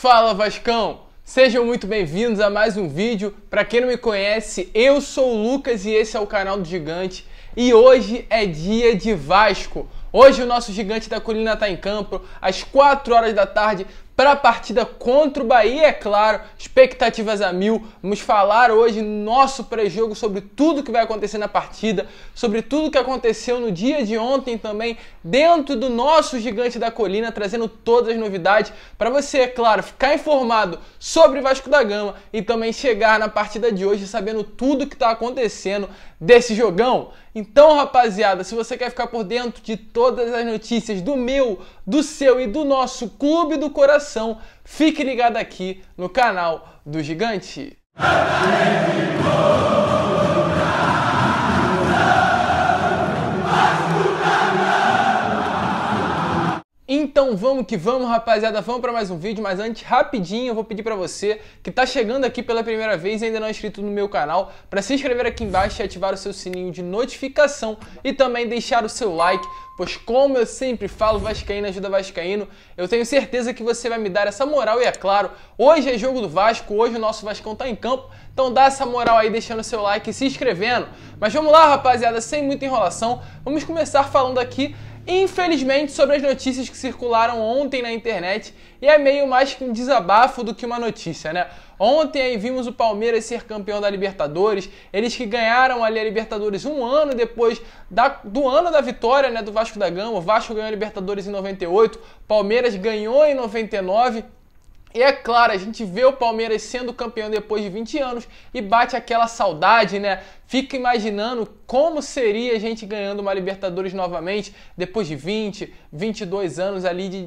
Fala Vascão! Sejam muito bem-vindos a mais um vídeo. Para quem não me conhece, eu sou o Lucas e esse é o canal do Gigante. E hoje é dia de Vasco. Hoje o nosso Gigante da Colina está em campo às 4 horas da tarde para a partida contra o Bahia, é claro, expectativas a mil. Vamos falar hoje nosso pré-jogo sobre tudo que vai acontecer na partida, sobre tudo que aconteceu no dia de ontem também, dentro do nosso Gigante da Colina, trazendo todas as novidades para você, é claro, ficar informado sobre Vasco da Gama e também chegar na partida de hoje sabendo tudo que está acontecendo desse jogão. Então, rapaziada, se você quer ficar por dentro de todas as notícias do meu, do seu e do nosso clube do coração, fique ligado aqui no canal do Gigante. Então vamos que vamos, rapaziada, vamos para mais um vídeo, mas antes, rapidinho, eu vou pedir para você que está chegando aqui pela primeira vez e ainda não é inscrito no meu canal, para se inscrever aqui embaixo e ativar o seu sininho de notificação e também deixar o seu like, pois como eu sempre falo, Vascaíno ajuda Vascaíno, eu tenho certeza que você vai me dar essa moral e é claro, hoje é jogo do Vasco, hoje o nosso Vascão está em campo, então dá essa moral aí deixando o seu like e se inscrevendo. Mas vamos lá, rapaziada, sem muita enrolação, vamos começar falando aqui infelizmente, sobre as notícias que circularam ontem na internet e é meio mais que um desabafo do que uma notícia, né? Ontem aí vimos o Palmeiras ser campeão da Libertadores, eles que ganharam ali a Libertadores um ano depois da, do ano da vitória né, do Vasco da Gama. O Vasco ganhou a Libertadores em 98, Palmeiras ganhou em 99. E é claro, a gente vê o Palmeiras sendo campeão depois de 20 anos e bate aquela saudade, né? Fica imaginando como seria a gente ganhando uma Libertadores novamente depois de 20, 22 anos ali de,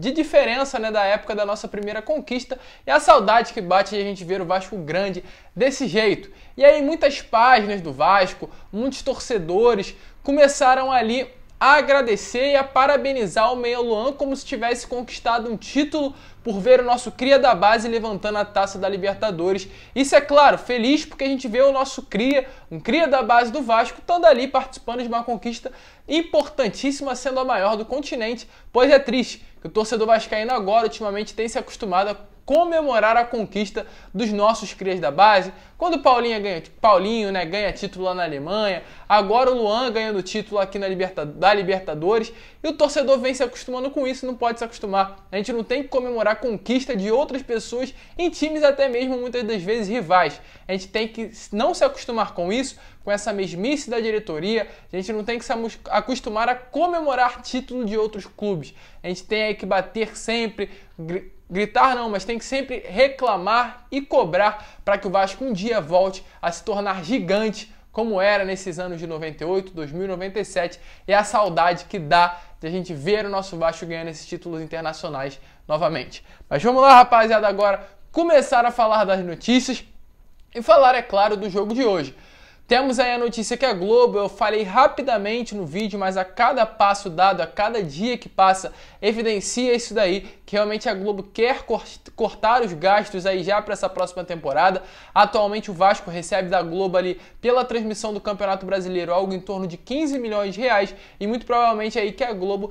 de diferença né, da época da nossa primeira conquista e a saudade que bate de a gente ver o Vasco grande desse jeito. E aí muitas páginas do Vasco, muitos torcedores começaram ali agradecer e a parabenizar o Meia Luan como se tivesse conquistado um título por ver o nosso cria da base levantando a taça da Libertadores. Isso é claro, feliz porque a gente vê o nosso cria, um cria da base do Vasco, estando ali participando de uma conquista importantíssima, sendo a maior do continente, pois é triste que o torcedor vascaíno agora ultimamente tem se acostumado a comemorar a conquista dos nossos crias da base. Quando Paulinha ganha, tipo, Paulinho né, ganha título lá na Alemanha, agora o Luan ganhando título aqui na Liberta, da Libertadores, e o torcedor vem se acostumando com isso, não pode se acostumar. A gente não tem que comemorar a conquista de outras pessoas em times até mesmo muitas das vezes rivais. A gente tem que não se acostumar com isso, com essa mesmice da diretoria. A gente não tem que se acostumar a comemorar título de outros clubes. A gente tem que bater sempre, Gritar não, mas tem que sempre reclamar e cobrar para que o Vasco um dia volte a se tornar gigante como era nesses anos de 98, 2097 e é a saudade que dá de a gente ver o nosso Vasco ganhando esses títulos internacionais novamente. Mas vamos lá, rapaziada, agora começar a falar das notícias e falar, é claro, do jogo de hoje. Temos aí a notícia que a Globo, eu falei rapidamente no vídeo, mas a cada passo dado, a cada dia que passa, evidencia isso daí, que realmente a Globo quer cortar os gastos aí já para essa próxima temporada. Atualmente o Vasco recebe da Globo ali pela transmissão do Campeonato Brasileiro algo em torno de 15 milhões de reais e muito provavelmente aí que a Globo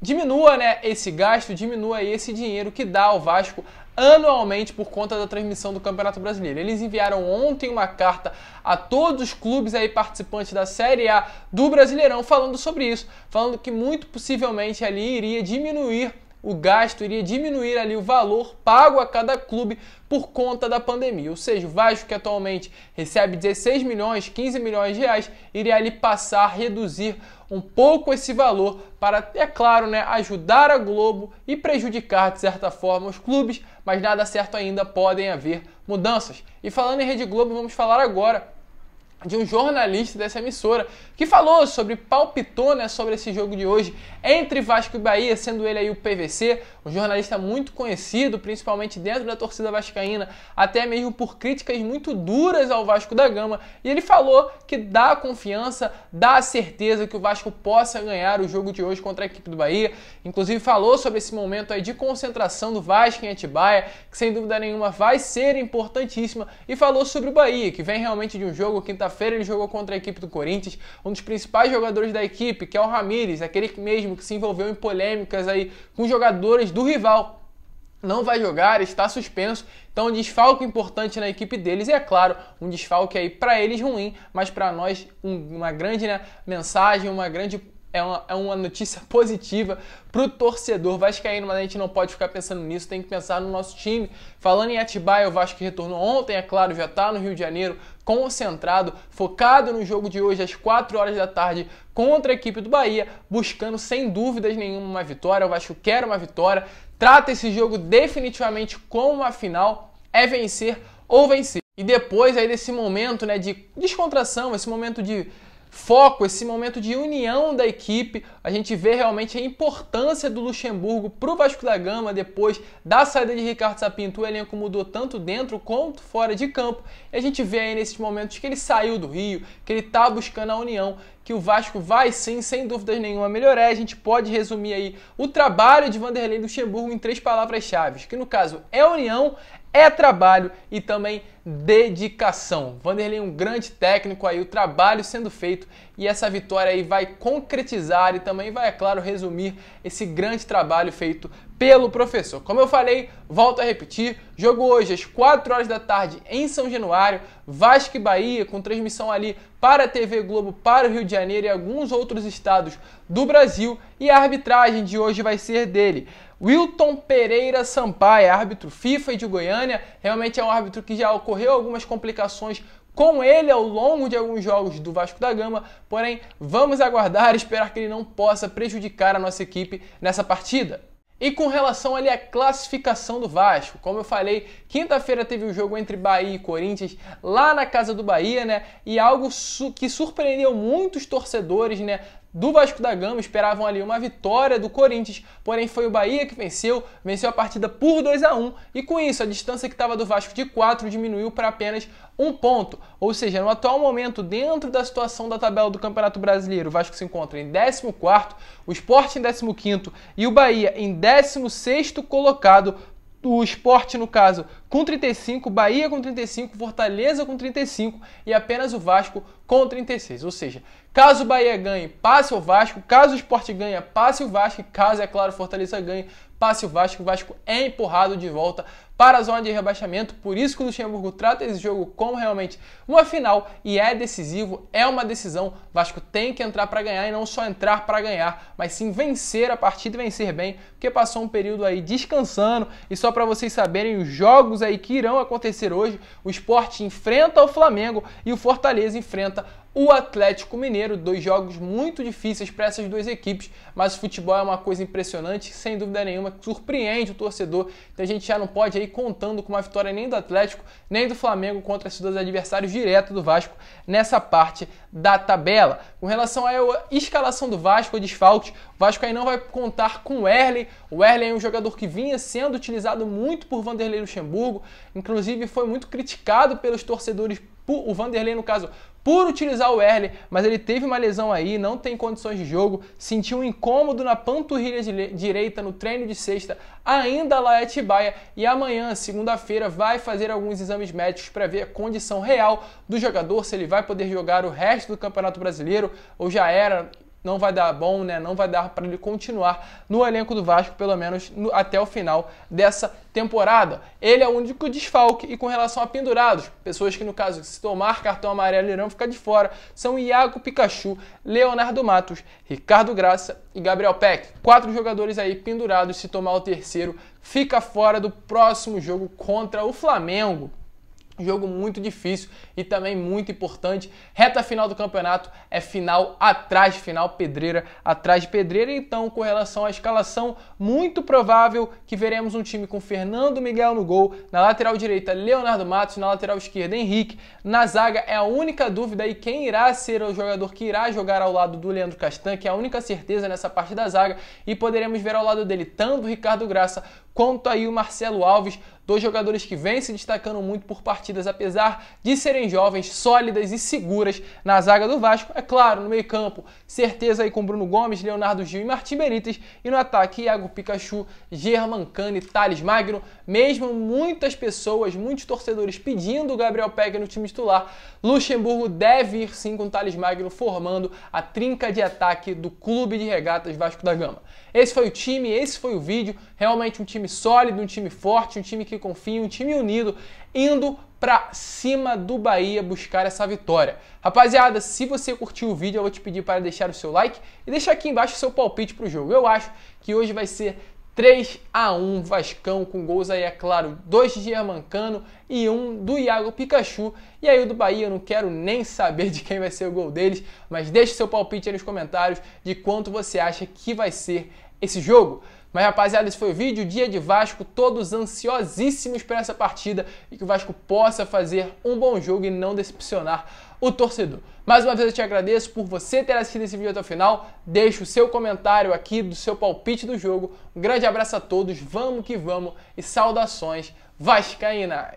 diminua né, esse gasto, diminua esse dinheiro que dá ao Vasco anualmente por conta da transmissão do Campeonato Brasileiro. Eles enviaram ontem uma carta a todos os clubes aí participantes da Série A do Brasileirão falando sobre isso, falando que muito possivelmente ali iria diminuir o gasto iria diminuir ali o valor pago a cada clube por conta da pandemia. Ou seja, o Vasco, que atualmente recebe 16 milhões, 15 milhões de reais, iria ali passar a reduzir um pouco esse valor para, é claro, né, ajudar a Globo e prejudicar, de certa forma, os clubes, mas nada certo ainda, podem haver mudanças. E falando em Rede Globo, vamos falar agora de um jornalista dessa emissora que falou sobre palpitou, né, sobre esse jogo de hoje entre Vasco e Bahia, sendo ele aí o PVC, um jornalista muito conhecido, principalmente dentro da torcida vascaína, até mesmo por críticas muito duras ao Vasco da Gama, e ele falou que dá confiança, dá certeza que o Vasco possa ganhar o jogo de hoje contra a equipe do Bahia. Inclusive falou sobre esse momento aí de concentração do Vasco em Atibaia, que sem dúvida nenhuma vai ser importantíssima, e falou sobre o Bahia, que vem realmente de um jogo quinta tá quarta-feira ele jogou contra a equipe do Corinthians. Um dos principais jogadores da equipe, que é o Ramires, aquele mesmo que se envolveu em polêmicas aí com jogadores do rival. Não vai jogar, está suspenso. Então, um desfalque importante na equipe deles, e é claro, um desfalque aí para eles ruim, mas para nós um, uma grande né, mensagem, uma grande é uma, é uma, notícia positiva para o torcedor vascaíno, mas a gente não pode ficar pensando nisso, tem que pensar no nosso time. Falando em Atibaia, o Vasco retornou ontem, é claro, já está no Rio de Janeiro concentrado, focado no jogo de hoje às 4 horas da tarde contra a equipe do Bahia, buscando sem dúvidas nenhuma uma vitória. O Vasco quer uma vitória, trata esse jogo definitivamente como uma final, é vencer ou vencer. E depois aí desse momento né, de descontração, esse momento de foco, esse momento de união da equipe. A gente vê realmente a importância do Luxemburgo para o Vasco da Gama depois da saída de Ricardo Sapinto. O elenco mudou tanto dentro quanto fora de campo. E a gente vê aí nesses momentos que ele saiu do Rio, que ele está buscando a união, que o Vasco vai sim, sem dúvidas nenhuma, melhorar. A gente pode resumir aí o trabalho de Vanderlei Luxemburgo em três palavras-chave, que no caso é união, é trabalho e também dedicação. Vanderlei um grande técnico aí, o trabalho sendo feito e essa vitória aí vai concretizar e também vai, é claro, resumir esse grande trabalho feito pelo professor. Como eu falei, volto a repetir, jogo hoje às 4 horas da tarde em São Januário, Vasco e Bahia, com transmissão ali para a TV Globo, para o Rio de Janeiro e alguns outros estados do Brasil, e a arbitragem de hoje vai ser dele. Wilton Pereira Sampaio, árbitro FIFA e de Goiânia, realmente é um árbitro que já ocorreu algumas complicações com ele ao longo de alguns jogos do Vasco da Gama, porém vamos aguardar e esperar que ele não possa prejudicar a nossa equipe nessa partida. E com relação ali à classificação do Vasco, como eu falei, quinta-feira teve o um jogo entre Bahia e Corinthians lá na casa do Bahia, né? E algo su que surpreendeu muitos torcedores, né? do Vasco da Gama, esperavam ali uma vitória do Corinthians, porém foi o Bahia que venceu, venceu a partida por 2 a 1 e com isso a distância que estava do Vasco de 4 diminuiu para apenas um ponto. Ou seja, no atual momento, dentro da situação da tabela do Campeonato Brasileiro, o Vasco se encontra em 14 o Sport em 15 e o Bahia em 16 colocado, o esporte, no caso, com 35, Bahia com 35, Fortaleza com 35 e apenas o Vasco com 36. Ou seja, Caso o Bahia ganhe, passe o Vasco. Caso o Sport ganhe, passe o Vasco. Caso, é claro, Fortaleza ganhe, passe o Vasco. O Vasco é empurrado de volta para a zona de rebaixamento. Por isso que o Luxemburgo trata esse jogo como realmente uma final e é decisivo, é uma decisão. O Vasco tem que entrar para ganhar e não só entrar para ganhar, mas sim vencer a partida e vencer bem, porque passou um período aí descansando. E só para vocês saberem, os jogos aí que irão acontecer hoje, o Sport enfrenta o Flamengo e o Fortaleza enfrenta o Atlético Mineiro. Dois jogos muito difíceis para essas duas equipes, mas o futebol é uma coisa impressionante, sem dúvida nenhuma, que surpreende o torcedor. Então a gente já não pode ir contando com uma vitória nem do Atlético, nem do Flamengo contra esses dois adversários direto do Vasco nessa parte da tabela. Com relação à escalação do Vasco, o desfalque, o Vasco aí não vai contar com o Erley. O Erley é um jogador que vinha sendo utilizado muito por Vanderlei Luxemburgo, inclusive foi muito criticado pelos torcedores por, o Vanderlei, no caso, por utilizar o Erle, mas ele teve uma lesão aí, não tem condições de jogo, sentiu um incômodo na panturrilha direita no treino de sexta, ainda lá em é Atibaia, e amanhã, segunda-feira, vai fazer alguns exames médicos para ver a condição real do jogador, se ele vai poder jogar o resto do Campeonato Brasileiro ou já era não vai dar bom, né? Não vai dar para ele continuar no elenco do Vasco, pelo menos no, até o final dessa temporada. Ele é o único desfalque e com relação a pendurados, pessoas que no caso se tomar cartão amarelo irão ficar de fora, são Iago Pikachu, Leonardo Matos, Ricardo Graça e Gabriel Peck. Quatro jogadores aí pendurados, se tomar o terceiro, fica fora do próximo jogo contra o Flamengo. Jogo muito difícil e também muito importante. Reta final do campeonato é final atrás de final, pedreira atrás de pedreira. Então, com relação à escalação, muito provável que veremos um time com Fernando Miguel no gol, na lateral direita, Leonardo Matos, na lateral esquerda, Henrique. Na zaga é a única dúvida e quem irá ser o jogador que irá jogar ao lado do Leandro Castan, que é a única certeza nessa parte da zaga. E poderemos ver ao lado dele tanto Ricardo Graça quanto aí o Marcelo Alves, dois jogadores que vêm se destacando muito por partidas, apesar de serem jovens, sólidas e seguras na zaga do Vasco. É claro, no meio-campo, certeza aí com Bruno Gomes, Leonardo Gil e Martim Benítez. E no ataque, Iago Pikachu, German Cane, Thales Magno. Mesmo muitas pessoas, muitos torcedores pedindo o Gabriel Pega no time titular, Luxemburgo deve ir sim com Thales Magno formando a trinca de ataque do Clube de Regatas Vasco da Gama. Esse foi o time, esse foi o vídeo. Realmente um time time sólido, um time forte, um time que confia, um time unido, indo pra cima do Bahia buscar essa vitória. Rapaziada, se você curtiu o vídeo, eu vou te pedir para deixar o seu like e deixar aqui embaixo o seu palpite pro jogo. Eu acho que hoje vai ser 3 a 1 Vascão, com gols aí, é claro, dois de Germancano e um do Iago Pikachu. E aí o do Bahia, eu não quero nem saber de quem vai ser o gol deles, mas deixe seu palpite aí nos comentários de quanto você acha que vai ser esse jogo. Mas rapaziada, esse foi o vídeo, dia de Vasco, todos ansiosíssimos para essa partida e que o Vasco possa fazer um bom jogo e não decepcionar o torcedor. Mais uma vez eu te agradeço por você ter assistido esse vídeo até o final. Deixe o seu comentário aqui do seu palpite do jogo. Um grande abraço a todos, vamos que vamos e saudações vascaínas!